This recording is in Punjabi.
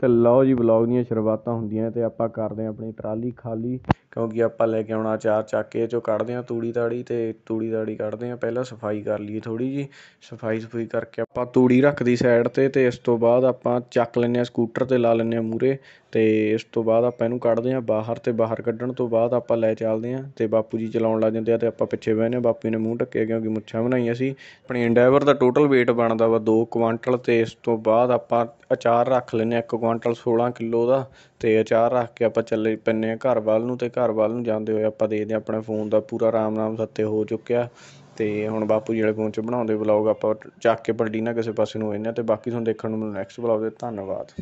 ਤੇ ਲਓ ਜੀ ਵਲੌਗ ਦੀਆਂ ਸ਼ੁਰੂਆਤਾਂ ਹੁੰਦੀਆਂ ਨੇ ਤੇ ਆਪਾਂ ਕਰਦੇ ਆਂ ਆਪਣੀ ਟਰਾਲੀ ਖਾਲੀ ਕਿਉਂਕਿ ਆਪਾਂ ਲੈ ਕੇ ਆਉਣਾ ਚਾਰ ਚੱਕ ਕੇ ਚੋਂ ਕੱਢਦੇ ਆਂ ਤੂੜੀ ਤਾੜੀ ਤੇ ਤੂੜੀ ਤਾੜੀ ਕੱਢਦੇ ਆਂ ਪਹਿਲਾਂ ਸਫਾਈ ਕਰ ਲਈਏ ਥੋੜੀ ਜੀ ਸਫਾਈ ਸਫਾਈ ਕਰਕੇ ਆਪਾਂ ਤੂੜੀ ਰੱਖਦੀ ਸਾਈਡ ਤੇ ਤੇ ਇਸ ਤੋਂ ਬਾਅਦ ਆਪਾਂ ਚੱਕ ਲੈਨੇ ਆ ਸਕੂਟਰ ਤੇ ਲਾ ਲੈਨੇ ਆ ਮੂਰੇ ਤੇ ਇਸ ਤੋਂ ਬਾਅਦ ਆਪਾਂ ਇਹਨੂੰ ਕੱਢਦੇ ਆਂ ਬਾਹਰ ਤੇ ਬਾਹਰ ਕੱਢਣ ਤੋਂ ਬਾਅਦ ਆਪਾਂ ਲੈ ਚੱਲਦੇ ਆਂ ਤੇ ਬਾਪੂ ਜੀ ਚਲਾਉਣ ਲੱਗ ਜਾਂਦੇ ਆ ਤੇ ਆਪਾਂ ਪਿੱਛੇ ਬਹਿਨੇ ਆ ਬਾਪੂ ਨੇ ਮੂੰਹ ਢੱਕਿਆ ਕਿਉਂਕਿ ਮੁੱਛਾਂ ਬਣਾਈਆਂ ਸੀ ਆਪਣੇ ਡਰਾਈਵਰ ਦਾ ਟੋਟਲ weight ਬਣਦਾ ਵਾ 2 ਕੁਇੰਟਲ ਤੇ ਇਸ ਤੋਂ ਬਾਅਦ ਆਪਾਂ ਅਚਾਰ ਰੱਖ ਲੈਨੇ ਆ 1 ਕੁਇੰਟਲ 16 ਕਿਲੋ ਦਾ ਤੇ ਅਚਾਰ ਰੱਖ ਕੇ ਆਪਾਂ ਚੱਲੇ ਪੈਨੇ ਆ ਘਰ ਵੱਲ ਨੂੰ ਤੇ ਘਰ ਵੱਲ ਨੂੰ ਜਾਂਦੇ ਹੋਏ ਆਪਾਂ ਦੇਖਦੇ ਆਪਣੇ ਫੋਨ ਦਾ ਪੂਰਾ ਰਾਮ ਨਾਮ ਸੱਤੇ ਹੋ ਚੁੱਕਿਆ ਤੇ ਹੁਣ ਬਾਪੂ ਜੀ ਵਾਲੇ ਫੋਨ 'ਚ ਬਣਾਉਂਦੇ ਵਲੌਗ ਆਪਾਂ ਚੱਕ ਕੇ ਪਲਟੀ ਨਾ ਕਿਸੇ ਪਾਸੇ ਨੂੰ ਇਹਨਾਂ ਤੇ ਬਾਕੀ ਤੁਹਾਨੂੰ ਦੇਖਣ ਨੂੰ ਮਿਲਣਾ ਨੈਕਸਟ ਵਲੌਗ ਦੇ ਧੰਨਵਾਦ